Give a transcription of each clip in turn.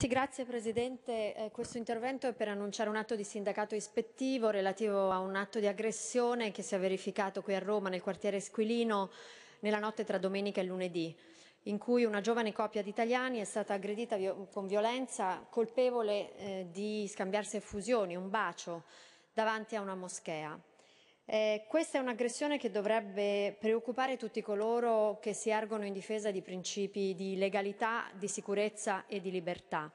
Sì, grazie Presidente. Eh, questo intervento è per annunciare un atto di sindacato ispettivo relativo a un atto di aggressione che si è verificato qui a Roma nel quartiere Esquilino nella notte tra domenica e lunedì, in cui una giovane coppia di italiani è stata aggredita con violenza colpevole eh, di scambiarsi effusioni, un bacio, davanti a una moschea. Eh, questa è un'aggressione che dovrebbe preoccupare tutti coloro che si ergono in difesa di principi di legalità, di sicurezza e di libertà.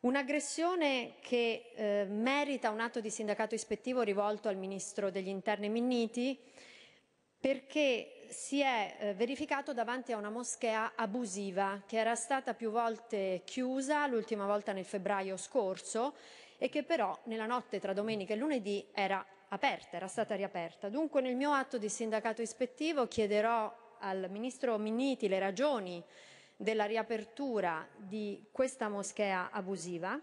Un'aggressione che eh, merita un atto di sindacato ispettivo rivolto al Ministro degli Interni Minniti perché si è eh, verificato davanti a una moschea abusiva che era stata più volte chiusa, l'ultima volta nel febbraio scorso, e che però nella notte tra domenica e lunedì era aperta, era stata riaperta. Dunque nel mio atto di sindacato ispettivo chiederò al ministro Minniti le ragioni della riapertura di questa moschea abusiva,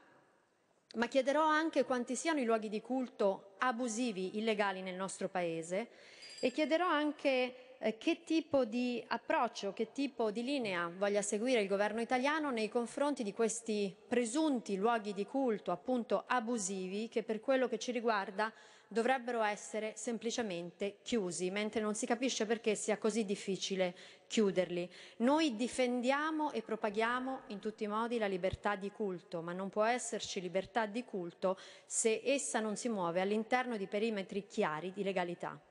ma chiederò anche quanti siano i luoghi di culto abusivi, illegali nel nostro Paese e chiederò anche eh, che tipo di approccio, che tipo di linea voglia seguire il governo italiano nei confronti di questi presunti luoghi di culto appunto abusivi che per quello che ci riguarda dovrebbero essere semplicemente chiusi, mentre non si capisce perché sia così difficile chiuderli. Noi difendiamo e propaghiamo in tutti i modi la libertà di culto, ma non può esserci libertà di culto se essa non si muove all'interno di perimetri chiari di legalità.